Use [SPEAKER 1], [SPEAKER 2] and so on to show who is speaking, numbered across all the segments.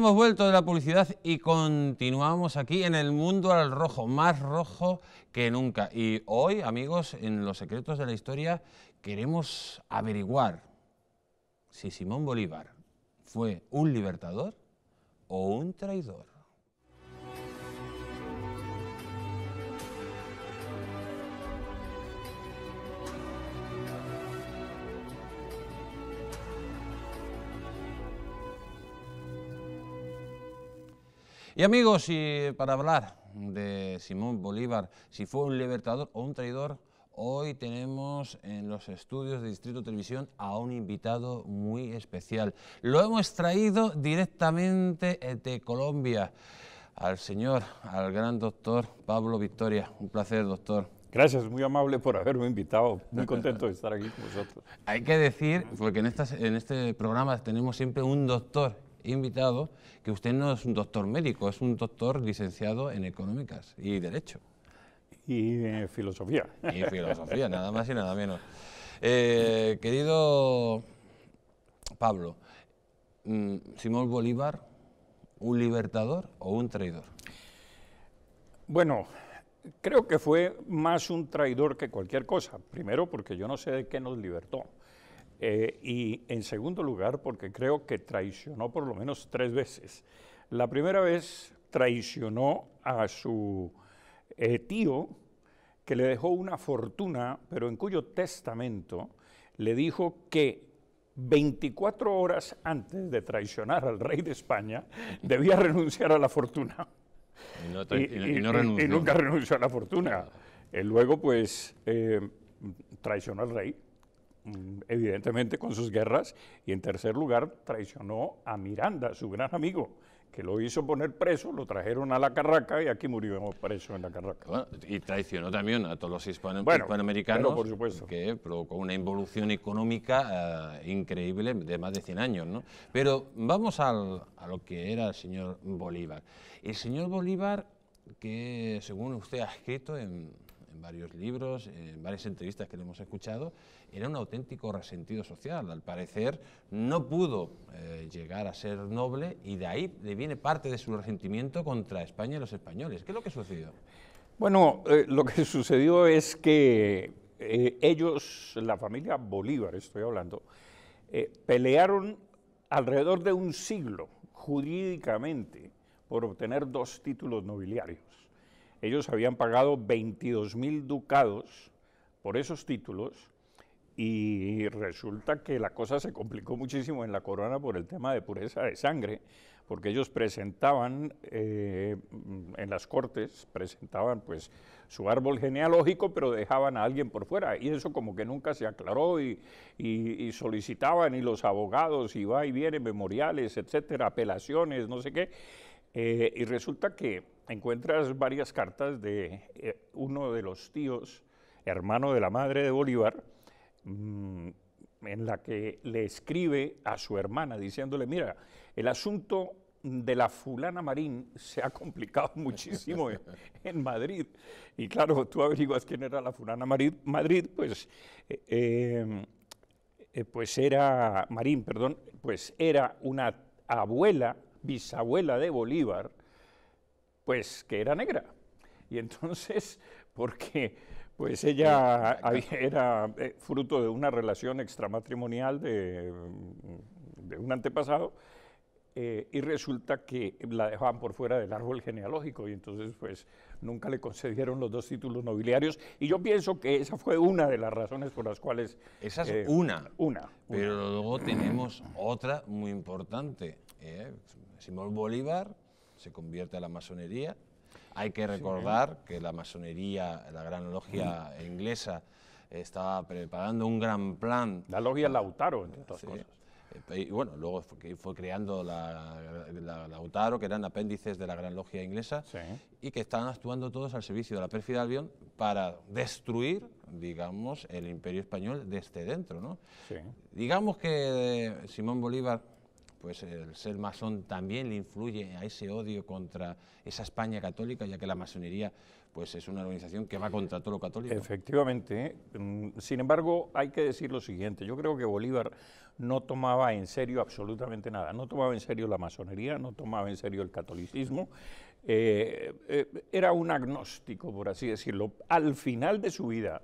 [SPEAKER 1] hemos vuelto de la publicidad y continuamos aquí en el mundo al rojo, más rojo que nunca. Y hoy, amigos, en Los Secretos de la Historia queremos averiguar si Simón Bolívar fue un libertador o un traidor. Y amigos, para hablar de Simón Bolívar, si fue un libertador o un traidor, hoy tenemos en los estudios de Distrito Televisión a un invitado muy especial. Lo hemos traído directamente de Colombia, al señor, al gran doctor Pablo Victoria. Un placer, doctor. Gracias, muy amable por haberme invitado. Muy contento de estar aquí con vosotros. Hay que decir, porque en, estas, en este programa tenemos siempre un doctor invitado que usted no es un doctor médico, es un doctor licenciado en económicas y derecho. Y filosofía. Y filosofía, nada más y nada menos. Eh, querido Pablo, mm, ¿Simón Bolívar un libertador o un traidor?
[SPEAKER 2] Bueno, creo que fue más un traidor que cualquier cosa. Primero porque yo no sé de qué nos libertó. Eh, y en segundo lugar, porque creo que traicionó por lo menos tres veces. La primera vez traicionó a su eh, tío, que le dejó una fortuna, pero en cuyo testamento le dijo que 24 horas antes de traicionar al rey de España debía renunciar a la fortuna.
[SPEAKER 1] Y, nunca renunció
[SPEAKER 2] a la fortuna. Eh, luego, pues, traicionó al rey evidentemente con sus guerras, y en tercer lugar traicionó a Miranda, su gran amigo, que lo hizo poner preso, lo trajeron a la Carraca y aquí murió preso en la Carraca.
[SPEAKER 1] y traicionó también a todos los hispanoamericanos, que provocó una involución económica ah, increíble de más de 100 años. ¿no? Pero vamos al, a lo que era el señor Bolívar. El señor Bolívar, que según usted ha escrito en varios libros, en varias entrevistas que le hemos escuchado, era un auténtico resentido social. Al parecer no pudo eh, llegar a ser noble y de ahí le viene parte de su resentimiento contra España y los españoles. ¿Qué es lo que sucedió?
[SPEAKER 2] Bueno, eh, lo que sucedió es que eh, ellos, la familia Bolívar estoy hablando, pelearon alrededor de un siglo jurídicamente por obtener dos títulos nobiliarios. Ellos habían pagado 22 mil ducados por esos títulos y resulta que la cosa se complicó muchísimo en la corona por el tema de pureza de sangre, porque ellos presentaban eh, en las cortes, presentaban pues su árbol genealógico, pero dejaban a alguien por fuera, y eso como que nunca se aclaró, y, solicitaban, y los abogados, y va y viene, memoriales, etcétera, apelaciones, no sé qué, eh, y resulta que encuentras varias cartas de eh, uno de los tíos, hermano de la madre de Bolívar, mm, en la que le escribe a su hermana diciéndole, mira, el asunto de la fulana Marín se ha complicado muchísimo en, Madrid. Y claro, tú averiguas quién era la fulana Marín. Madrid, pues, eh, em, eh, pues era, Marín, perdón, pues era una abuela, bisabuela de Bolívar, pues que era negra. Y entonces, porque pues ella era eh, fruto de una relación extramatrimonial de, mm, un antepasado, eh, y resulta que la dejaban por fuera del árbol genealógico y entonces pues nunca le concedieron los dos títulos nobiliarios y yo pienso que esa fue una de las razones por las cuales... Esa es eh, una.
[SPEAKER 1] Una. Pero luego tenemos otra muy importante. Simón Bolívar se convierte a la masonería. Hay que recordar que la masonería, la gran logia mm. inglesa, estaba preparando un gran plan. La logia Lautaro, entre otras cosas. Eh, y bueno, luego fue, creando la, Lautaro, que eran apéndices de la gran logia inglesa, y que estaban actuando todos al servicio de la pérfida Albion para destruir, digamos, el imperio español desde dentro. ¿no? Digamos que eh, Simón Bolívar pues el ser masón también le influye a ese odio contra esa España católica, ya que la masonería pues es una organización que va contra todo lo católico. Efectivamente. Mm, sin embargo, hay que decir lo siguiente. Yo
[SPEAKER 2] creo que Bolívar no tomaba en serio absolutamente nada. No tomaba en serio la masonería, no tomaba en serio el catolicismo. Eh, eh, era un agnóstico, por así decirlo. Al final de su vida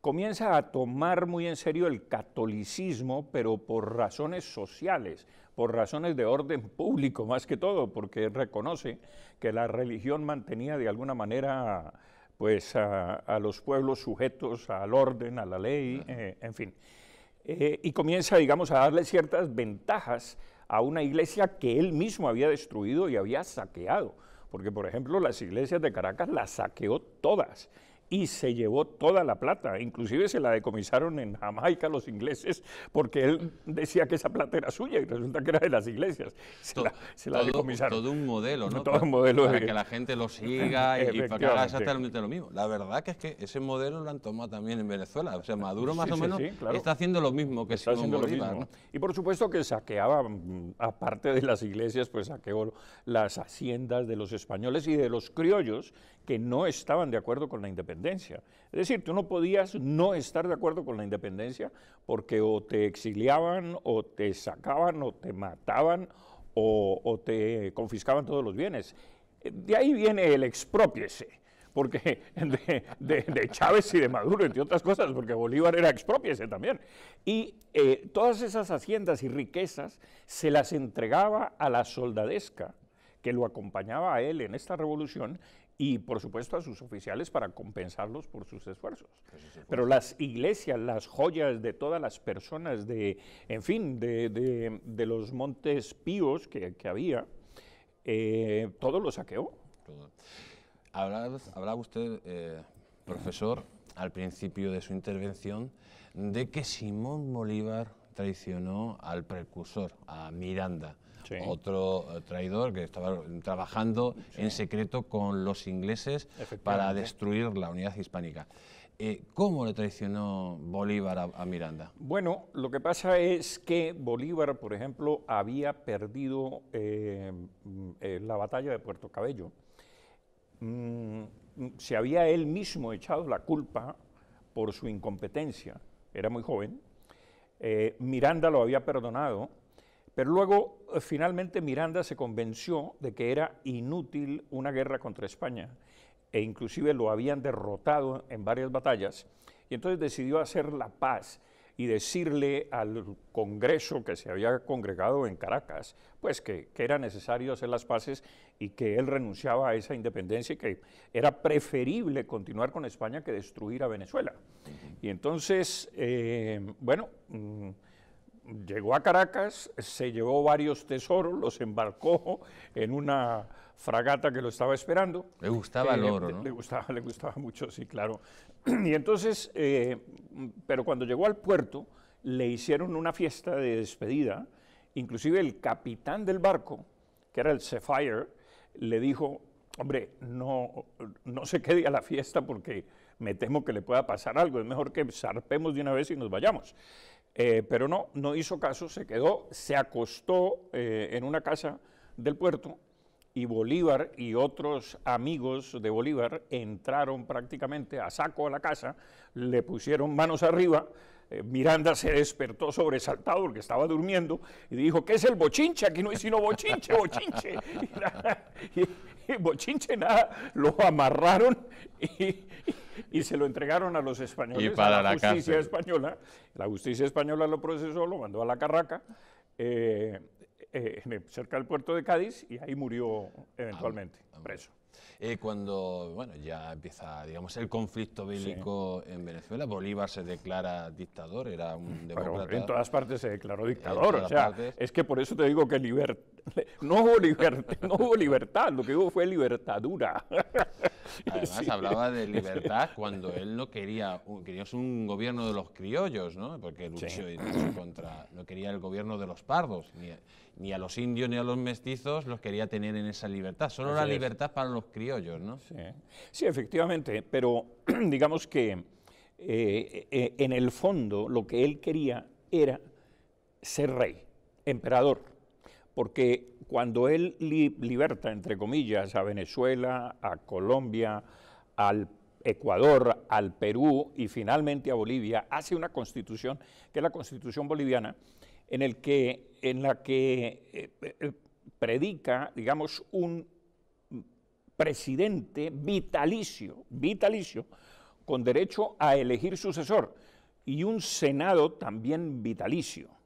[SPEAKER 2] comienza a tomar muy en serio el catolicismo, pero por razones sociales, por razones de orden público más que todo, porque reconoce que la religión mantenía de alguna manera pues a, los pueblos sujetos al orden, a la ley, eh, en fin. Eh, y comienza, digamos, a darle ciertas ventajas a una iglesia que él mismo había destruido y había saqueado, porque por ejemplo las iglesias de Caracas las saqueó todas y se llevó toda la plata, inclusive se la decomisaron en Jamaica los ingleses porque él decía que esa plata era suya y resulta que era de las iglesias, se, la, todo,
[SPEAKER 1] Todo un modelo, ¿no? Todo para, un modelo. Para que la gente lo siga y, para que haga exactamente lo mismo. La verdad que es que ese modelo lo han tomado también en Venezuela, o sea, Maduro más o menos está haciendo lo mismo que está Simón Bolívar.
[SPEAKER 2] Y por supuesto que saqueaba, mm, aparte de las iglesias, pues saqueó las haciendas de los españoles y de los criollos que no estaban de acuerdo con la independencia. Es decir, tú no podías no estar de acuerdo con la independencia porque o te exiliaban o te sacaban o te mataban o, te confiscaban todos los bienes. De ahí viene el expropiese porque de, Chávez y de Maduro, entre otras cosas, porque Bolívar era expropiese también. Y eh, todas esas haciendas y riquezas se las entregaba a la soldadesca que lo acompañaba a él en esta revolución y por supuesto a sus oficiales para compensarlos por sus esfuerzos. Pero las iglesias, las joyas de todas las personas, de, en fin, de, los montes píos que, había,
[SPEAKER 1] eh, todo lo saqueó. Hablaba, usted, eh, profesor, al principio de su intervención, de que Simón Bolívar traicionó al precursor, a Miranda, otro eh, traidor que estaba trabajando en secreto con los ingleses para destruir la unidad hispánica. Eh, ¿Cómo le traicionó Bolívar a, Miranda? Bueno,
[SPEAKER 2] lo que pasa es que Bolívar, por ejemplo, había perdido eh, mm, la batalla de Puerto Cabello. Mm, mm, se había él mismo echado la culpa por su incompetencia. Era muy joven eh, Miranda lo había perdonado, pero luego eh, finalmente Miranda se convenció de que era inútil una guerra contra España e inclusive lo habían derrotado en varias batallas y entonces decidió hacer la paz y decirle al Congreso que se había congregado en Caracas, pues que, era necesario hacer las paces y que él renunciaba a esa independencia y que era preferible continuar con España que destruir a Venezuela. Y entonces, eh, bueno... Mm, llegó a Caracas, se llevó varios tesoros, los embarcó en una fragata que lo estaba esperando.
[SPEAKER 1] Le gustaba el eh, oro, ¿no?
[SPEAKER 2] Le gustaba, le gustaba mucho, sí, claro. y entonces, eh, pero cuando llegó al puerto, le hicieron una fiesta de despedida. Inclusive el capitán del barco, que era el Sapphire, le dijo, hombre, no, no se quede a la fiesta porque me temo que le pueda pasar algo, es mejor que zarpemos de una vez y nos vayamos. Eh, pero no, no hizo caso, se quedó, se acostó en una casa del puerto y Bolívar y otros amigos de Bolívar entraron prácticamente a saco a la casa, le pusieron manos arriba, eh, Miranda se despertó sobresaltado porque estaba durmiendo y dijo, ¿qué es el bochinche? Aquí no hay sino bochinche, bochinche. Y, bochinche nada, lo amarraron y, se lo entregaron a los españoles, y para a la, justicia española. La justicia española lo procesó, lo mandó a la carraca. Eh, eh, cerca del puerto de Cádiz
[SPEAKER 1] y ahí murió ah, eventualmente ah, preso. Eh, cuando bueno, ya empieza digamos, el conflicto bélico en Venezuela, Bolívar se declara dictador, era un demócrata. en todas partes se declaró dictador, o sea,
[SPEAKER 2] es que por eso te digo que libertad No hubo libertad, no hubo libertad, lo que hubo fue libertadura. Además hablaba de
[SPEAKER 1] libertad cuando él no quería, quería un gobierno de los criollos, ¿no? Porque luchó, contra, no quería el gobierno de los pardos, ni a, los indios ni a los mestizos los quería tener en esa libertad, solo la libertad para los criollos, ¿no? Sí,
[SPEAKER 2] sí efectivamente, pero digamos que eh, eh, en el fondo lo que él quería era ser rey, emperador porque cuando él liberta, entre comillas, a Venezuela, a Colombia, al Ecuador, al Perú y finalmente a Bolivia, hace una constitución, que es la constitución boliviana, en, la que eh, eh, predica, digamos, un presidente vitalicio, vitalicio, con derecho a elegir sucesor y un Senado también vitalicio.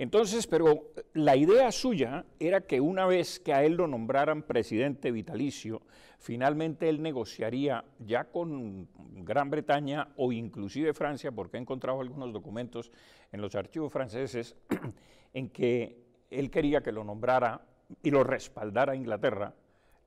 [SPEAKER 2] Entonces, pero la idea suya era que una vez que a él lo nombraran presidente vitalicio, finalmente él negociaría ya con Gran Bretaña o inclusive Francia, porque he encontrado algunos documentos en los archivos franceses en que él quería que lo nombrara y lo respaldara Inglaterra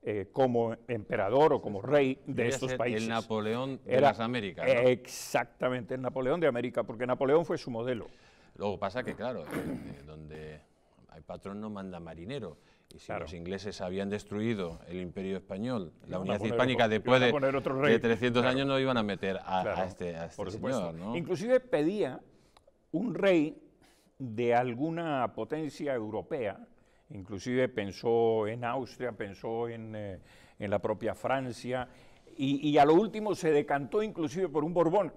[SPEAKER 2] eh, como emperador o como rey de estos países. El Napoleón de las Américas. Exactamente, el Napoleón de América, porque Napoleón fue su modelo.
[SPEAKER 1] Luego pasa que, claro, eh, eh, donde hay patrón no manda marinero. Y si los ingleses habían destruido el imperio español, la unidad hispánica después de, de, 300 años no iban a meter a, este, este señor.
[SPEAKER 2] Inclusive pedía un rey de alguna potencia europea,
[SPEAKER 1] inclusive pensó
[SPEAKER 2] en Austria, pensó eh, en, la propia Francia, y, y, a lo último se decantó inclusive por un Borbón,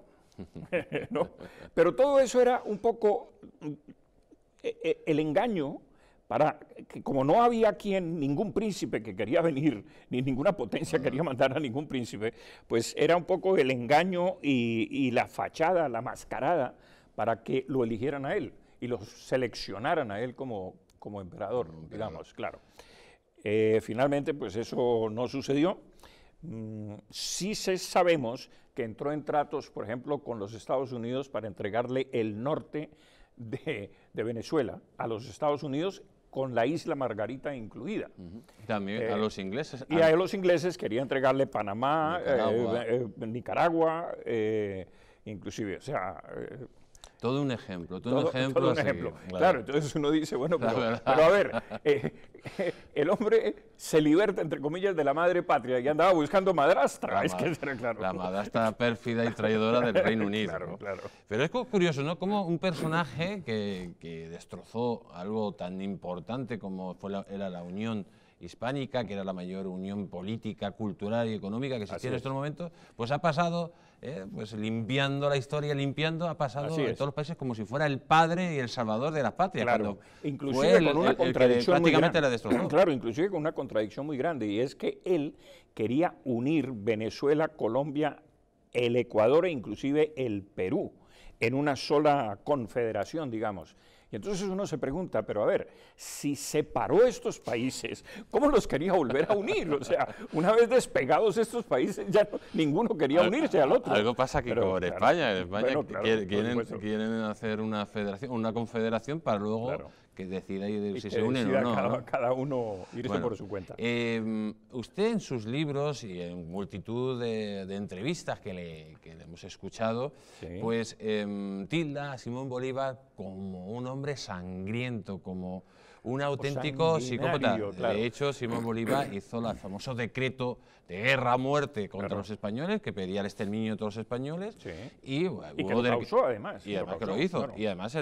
[SPEAKER 2] Pero todo eso era un poco eh, eh, el engaño para que como no había quien, ningún príncipe que quería venir, ni ninguna potencia quería mandar a ningún príncipe, pues era un poco el engaño y, la fachada, la mascarada, para que lo eligieran a él y lo seleccionaran a él como, como emperador, digamos, claro. Eh, finalmente, pues eso no sucedió. Mm, si se sabemos que entró en tratos, por ejemplo, con los Estados Unidos para entregarle el norte de, Venezuela a los Estados Unidos con la isla Margarita incluida.
[SPEAKER 1] También a eh, los ingleses. Y ah. a los
[SPEAKER 2] ingleses quería entregarle Panamá, eh, Nicaragua eh, inclusive, o sea,
[SPEAKER 1] todo un ejemplo, todo, un ejemplo. claro. entonces uno dice, bueno, pero, a ver,
[SPEAKER 2] eh, eh, el hombre se liberta, entre comillas, de la madre patria y andaba buscando madrastra. La es que claro. La
[SPEAKER 1] madrastra pérfida y traidora del Reino Unido. Claro, claro. Pero es curioso, ¿no? Como un personaje que, destrozó algo tan importante como fue la, era la unión hispánica, que era la mayor unión política, cultural y económica que existía en estos momentos, pues ha pasado, ¿eh? pues limpiando la historia, limpiando, ha pasado en todos los países como si fuera el padre y el salvador de la patria. Inclusive con una contradicción La Claro,
[SPEAKER 2] inclusive con una contradicción muy grande, y es que él quería unir Venezuela, Colombia, el Ecuador e inclusive el Perú en una sola confederación, digamos. Y entonces uno se pregunta, pero a ver, si separó estos países, ¿cómo los quería volver a unir? O sea, una vez despegados estos países, ya ninguno quería unirse al otro. Algo pasa que con España, en España quieren,
[SPEAKER 1] hacer una federación, una confederación para luego que decida si se unen o no.
[SPEAKER 2] Cada, uno irse por su cuenta.
[SPEAKER 1] Eh, usted en sus libros y en multitud de, entrevistas que le, hemos escuchado, pues em, tilda a Simón Bolívar como un hombre sangriento, como un auténtico psicópata. De hecho, Simón Bolívar hizo el famoso decreto de guerra-muerte contra los españoles, que pedía el exterminio de todos los españoles. Y, causó,
[SPEAKER 2] además. Y además que lo hizo.
[SPEAKER 1] Y además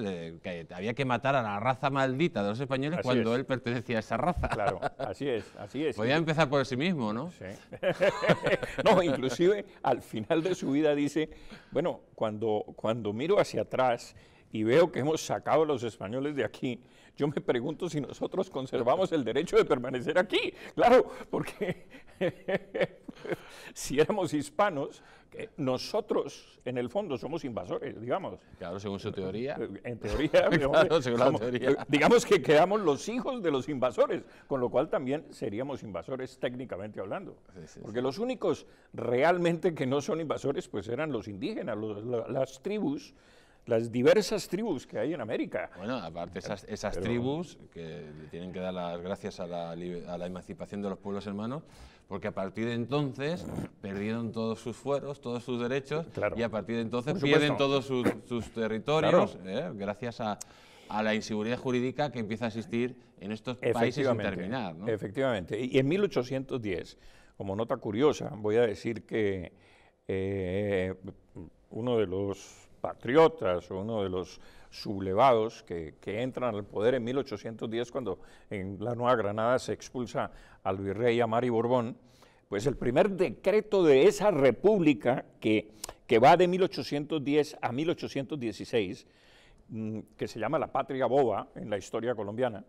[SPEAKER 1] había que matar a la raza maldita de los españoles cuando él pertenecía a esa raza. Claro, así es, así Podía empezar por sí mismo, ¿no? Sí.
[SPEAKER 2] no, inclusive al final de su vida dice, bueno, cuando, cuando miro hacia atrás y veo que hemos sacado a los españoles de aquí, yo me pregunto si nosotros conservamos el derecho de permanecer aquí. Claro, porque si éramos hispanos, eh, nosotros en el fondo somos invasores, digamos.
[SPEAKER 1] Claro, según su teoría. Eh, en teoría, según teoría. Eh, digamos que
[SPEAKER 2] quedamos los hijos de los invasores, con lo cual también seríamos invasores técnicamente hablando. porque los únicos realmente que no son invasores, pues eran los indígenas, las tribus las diversas tribus que hay
[SPEAKER 1] en América. Bueno, aparte esas, eh, esas tribus que tienen que dar las gracias a la, emancipación de los pueblos hermanos, porque a partir de entonces perdieron todos sus fueros, todos sus derechos, y a partir de entonces pierden todos sus, territorios, eh, gracias a, la inseguridad jurídica que empieza a existir en estos países sin terminar.
[SPEAKER 2] Efectivamente. Y en 1810, como nota curiosa, voy a decir que eh, uno de los patriotas, uno de los sublevados que, entran al poder en 1810 cuando en la Nueva Granada se expulsa al virrey Amari Borbón, pues el primer decreto de esa república que, que va de 1810 a 1816, mm, que se llama la patria boba en la historia colombiana,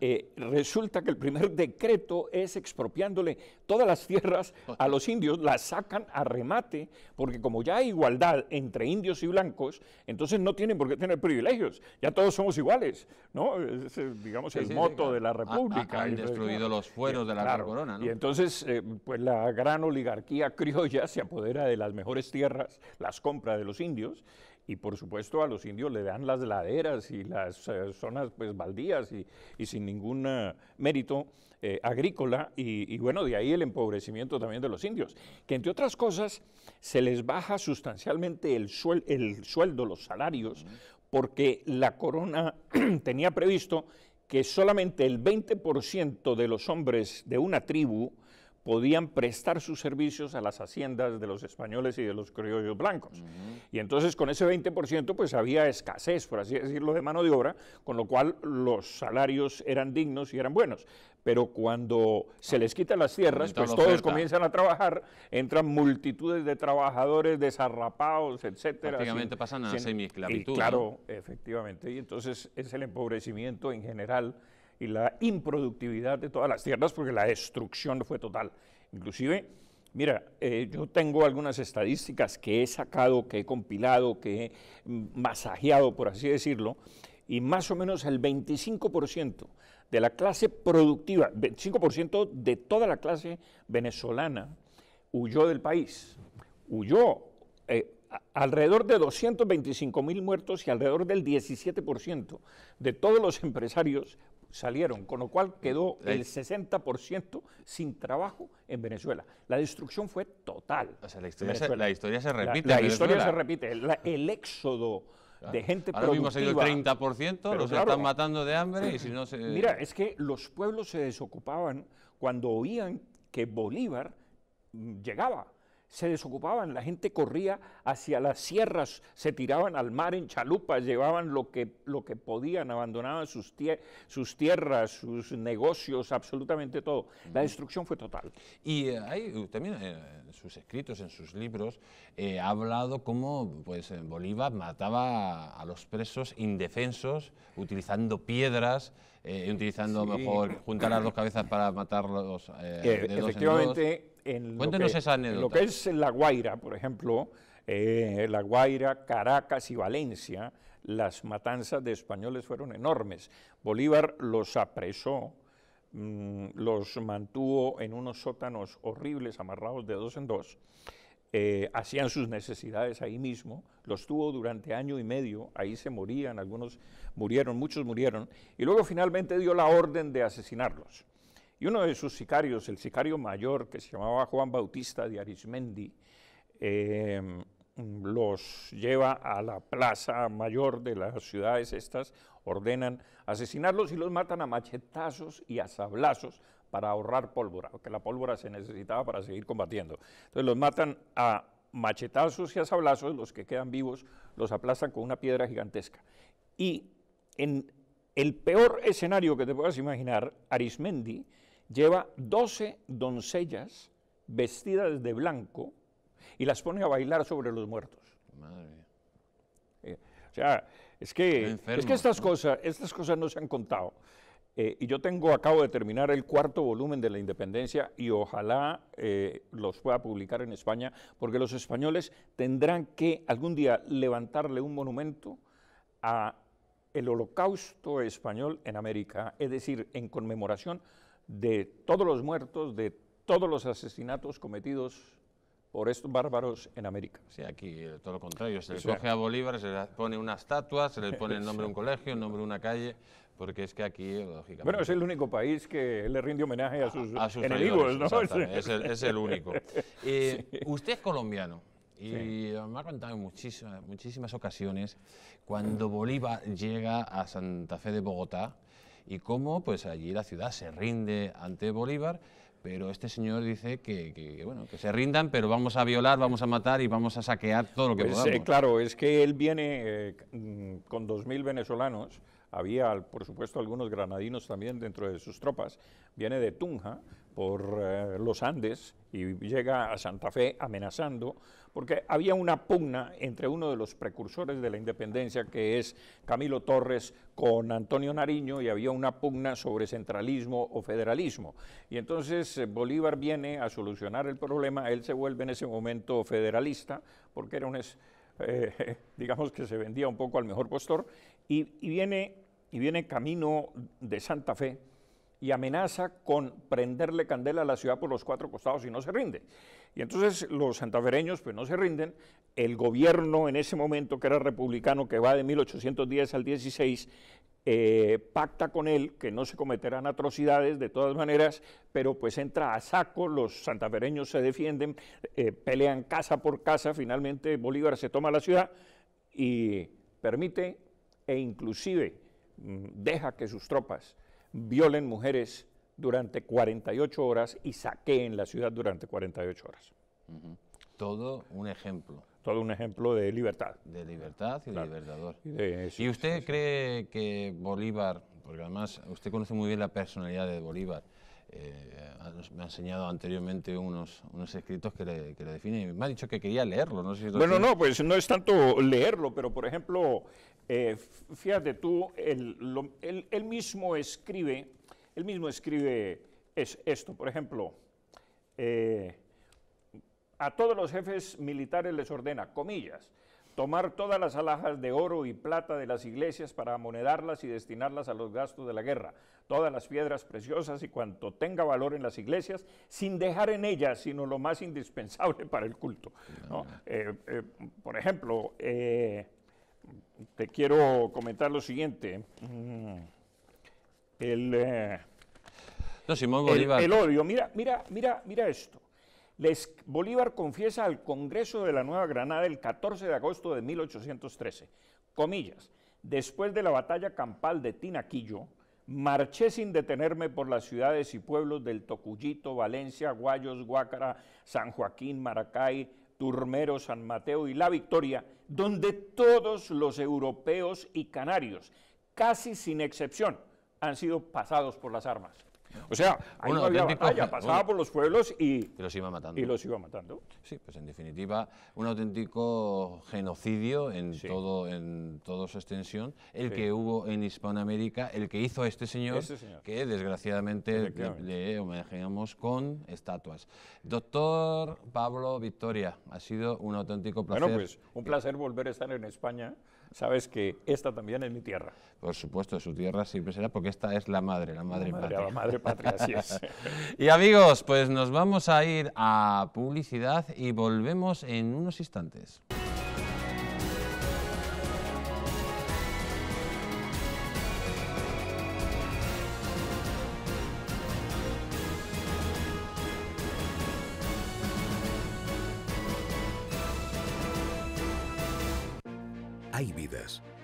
[SPEAKER 2] eh, resulta que el primer decreto es expropiándole todas las tierras a los indios, las sacan a remate, porque como ya hay igualdad entre indios y blancos, entonces no tienen por qué tener privilegios, ya todos somos iguales, ¿no? Es, eh, digamos, el moto de la República. han destruido
[SPEAKER 1] los fueros de la corona, Y
[SPEAKER 2] entonces, eh, pues la gran oligarquía criolla se apodera de las mejores tierras, las compra de los indios, y por supuesto a los indios le dan las laderas y las eh, zonas pues baldías y, sin ningún eh, mérito eh, agrícola y, bueno, de ahí el empobrecimiento también de los indios, que entre otras cosas se les baja sustancialmente el, sueldo, los salarios, porque la corona tenía previsto que solamente el 20% de los hombres de una tribu podían prestar sus servicios a las haciendas de los españoles y de los criollos blancos. Y entonces con ese 20% pues había escasez, por así decirlo, de mano de obra, con lo cual los salarios eran dignos y eran buenos. Pero cuando se les quitan las tierras, pues todos comienzan a trabajar, entran multitudes de trabajadores desarrapados, etcétera. Prácticamente pasan a esclavitud Claro, efectivamente. Y entonces es el empobrecimiento en general y la improductividad de todas las tierras porque la destrucción fue total. Inclusive, mira, eh, yo tengo algunas estadísticas que he sacado, que he compilado, que he mm, masajeado, por así decirlo, y más o menos el 25% de la clase productiva, 25% de toda la clase venezolana huyó del país, huyó. Eh, alrededor de 225 mil muertos y alrededor del 17% de todos los empresarios salieron, con lo cual quedó mm, el 60% sin trabajo en Venezuela. La destrucción fue total. la historia, se, repite. La, historia se repite. el éxodo ah, de gente Ahora productiva. Ahora mismo ha el 30%, los están matando de hambre y si no se... Mira, es que los pueblos se desocupaban cuando oían que Bolívar mm, llegaba se desocupaban, la gente corría hacia las sierras, se tiraban al mar en chalupas, llevaban lo que, lo que podían, abandonaban sus, sus tierras, sus negocios, absolutamente
[SPEAKER 1] todo. La destrucción fue total. Y eh, eh, también eh, en sus escritos, en sus libros, ha hablado cómo pues, Bolívar mataba a los presos indefensos utilizando piedras, utilizando mejor juntar las dos cabezas para matarlos. efectivamente
[SPEAKER 2] en Cuéntenos lo que, esa lo que es La Guaira, por ejemplo, eh, La Guaira, Caracas y Valencia, las matanzas de españoles fueron enormes. Bolívar los apresó, mm, los mantuvo en unos sótanos horribles, amarrados de dos en dos. Eh, hacían sus necesidades ahí mismo, los tuvo durante año y medio, ahí se morían, algunos murieron, muchos murieron, y luego finalmente dio la orden de asesinarlos. Y uno de sus sicarios, el sicario mayor, que se llamaba Juan Bautista de Arismendi, em, los lleva a la plaza mayor de las ciudades estas, ordenan asesinarlos y los matan a machetazos y a sablazos para ahorrar pólvora, porque la pólvora se necesitaba para seguir combatiendo. Entonces los matan a machetazos y a sablazos, los que quedan vivos los aplastan con una piedra gigantesca. Y en el peor escenario que te puedas imaginar, Arismendi, lleva 12 doncellas vestidas de blanco y las pone a bailar sobre los muertos. Madre eh, o sea, es que, es que estas, cosas, estas cosas no se han contado. Eh, y yo tengo, acabo de terminar el cuarto volumen de La Independencia y ojalá eh, los pueda publicar en España, porque los españoles tendrán que algún día levantarle un monumento a el holocausto español en América, es decir, en conmemoración de todos los muertos, de todos los asesinatos cometidos por estos bárbaros en América.
[SPEAKER 1] Sí, aquí eh, todo lo contrario, se le coge a Bolívar, se le pone una estatua, se le pone el nombre de un colegio, el nombre de una calle, porque es que aquí, eh, lógicamente... Bueno, es el
[SPEAKER 2] único país que le rinde homenaje a sus, enemigos, ¿no? Es el, es el, único.
[SPEAKER 1] Usted es colombiano. Y me ha contado en muchísimas ocasiones cuando Bolívar llega a Santa Fe de Bogotá, y cómo pues allí la ciudad se rinde ante Bolívar, pero este señor dice que, bueno, que se rindan, pero vamos a violar, vamos a matar y vamos a saquear todo lo que pues, eh, podamos. claro, es que él viene eh, con 2.000
[SPEAKER 2] venezolanos, había, por supuesto, algunos granadinos también dentro de sus tropas, viene de Tunja, por eh, los Andes y llega a Santa Fe amenazando, porque había una pugna entre uno de los precursores de la independencia, que es Camilo Torres, con Antonio Nariño, y había una pugna sobre centralismo o federalismo. Y entonces eh, Bolívar viene a solucionar el problema, él se vuelve en ese momento federalista, porque era un... Es, eh, digamos que se vendía un poco al mejor postor, viene, y viene camino de Santa Fe, y amenaza con prenderle candela a la ciudad por los cuatro costados y no se rinde. Y entonces los santafereños pues no se rinden, el gobierno en ese momento que era republicano que va de 1810 al 16 eh, pacta con él que no se cometerán atrocidades de todas maneras, pero pues entra a saco, los santafereños se defienden, eh, pelean casa por casa, finalmente Bolívar se toma la ciudad y permite e inclusive mm, deja que sus tropas violen mujeres durante 48 horas y saqueen la ciudad durante 48 horas.
[SPEAKER 1] Todo un ejemplo.
[SPEAKER 2] Todo un ejemplo de libertad.
[SPEAKER 1] De libertad y de libertador. Y, usted cree que Bolívar, porque además usted conoce muy bien la personalidad de Bolívar, eh, me ha enseñado anteriormente unos, unos escritos que le, que le definen. Me ha dicho que quería leerlo. bueno, no,
[SPEAKER 2] pues no es tanto leerlo,
[SPEAKER 1] pero por ejemplo, eh, fíjate
[SPEAKER 2] tú, él, mismo escribe, mismo escribe esto, por ejemplo, eh, a todos los jefes militares les ordena, comillas, tomar todas las alhajas de oro y plata de las iglesias para amonedarlas y destinarlas a los gastos de la guerra, todas las piedras preciosas y cuanto tenga valor en las iglesias, sin dejar en ellas sino lo más indispensable para el culto. Eh, por ejemplo, te quiero comentar lo siguiente. Mm. El, eh,
[SPEAKER 1] no, odio,
[SPEAKER 2] mira, mira, mira, mira esto. Bolívar confiesa al Congreso de la Nueva Granada el 14 de agosto de 1813, comillas, después de la batalla campal de Tinaquillo, marché sin detenerme por las ciudades y pueblos del Tocuyito, Valencia, Guayos, Guácara, San Joaquín, Maracay, Turmero, San Mateo y La Victoria, donde todos los europeos y canarios, casi sin excepción, han sido pasados por las armas.
[SPEAKER 1] O sea, ahí bueno, batalla, pasaba por los pueblos y, los iba matando. y los iba matando. Sí, pues en definitiva, un auténtico genocidio en, todo, en toda su extensión, el que hubo en Hispanoamérica, el que hizo a este señor, este que desgraciadamente le, le, homenajeamos con estatuas. Doctor Pablo Victoria, ha sido un auténtico placer. Bueno, pues un placer volver a estar en España sabes que esta también es mi tierra. Por supuesto, su tierra siempre será porque esta es la madre, la madre, la patria. La madre patria, así es. y amigos, pues nos vamos a ir a publicidad y volvemos en unos instantes.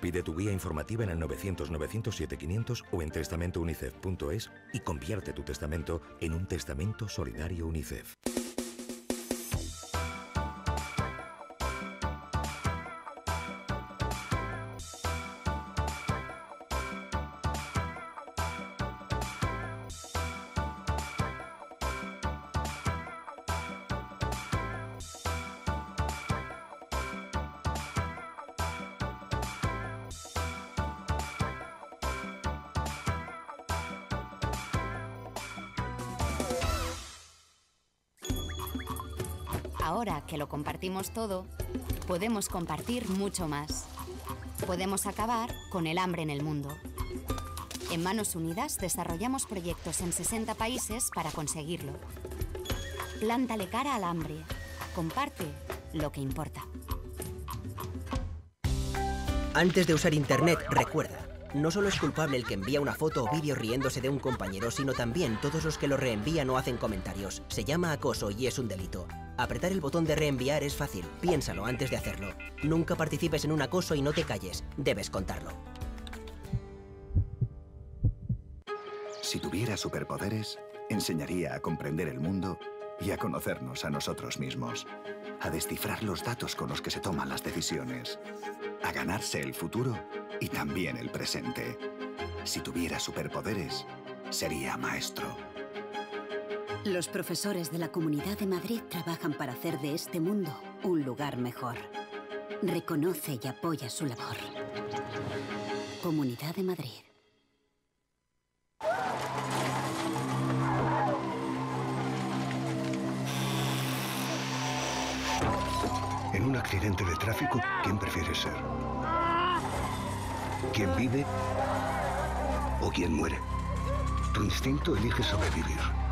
[SPEAKER 3] Pide tu guía informativa en el 900-907-500 o en testamentounicef.es y convierte tu testamento en un testamento solidario UNICEF. Ahora que lo compartimos todo, podemos compartir mucho más. Podemos acabar con el hambre en el mundo. En Manos Unidas desarrollamos proyectos en 60 países para conseguirlo. Plántale cara al hambre. Comparte lo que importa.
[SPEAKER 4] Antes de usar Internet, recuerda, no solo es culpable el que envía una foto o vídeo riéndose de un compañero, sino también todos los que lo reenvían o hacen comentarios. Se llama acoso y es un delito. Apretar el botón de reenviar es fácil, piénsalo antes de hacerlo. Nunca participes en un acoso y no te calles, debes contarlo. Si tuviera superpoderes, enseñaría a comprender el mundo y a conocernos a nosotros mismos, a descifrar los datos con los que se toman las decisiones, a ganarse el futuro y también el presente. Si tuviera superpoderes, sería maestro.
[SPEAKER 3] Los profesores de la Comunidad de Madrid trabajan para hacer de este mundo un lugar mejor. Reconoce y apoya su labor. Comunidad de Madrid.
[SPEAKER 4] En un accidente de tráfico, ¿quién prefiere ser? ¿Quién vive o quién muere? Tu instinto elige sobrevivir.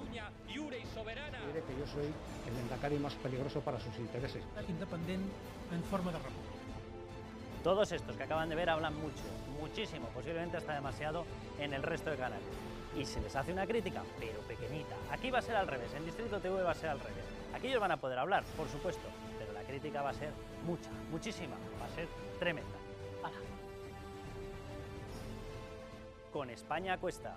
[SPEAKER 4] Cataluña lliure soberana. que yo soy el endacari más peligroso para sus intereses. en forma de Todos estos que acaban de ver hablan mucho, muchísimo, posiblemente hasta demasiado en el resto de canales. Y se les hace una crítica, pero pequeñita. Aquí va a ser al revés, en Distrito TV va a ser al revés. Aquí ellos van a poder hablar, por supuesto, pero la crítica va a ser mucha, muchísima, va a ser tremenda. ¡Hala! Con España cuesta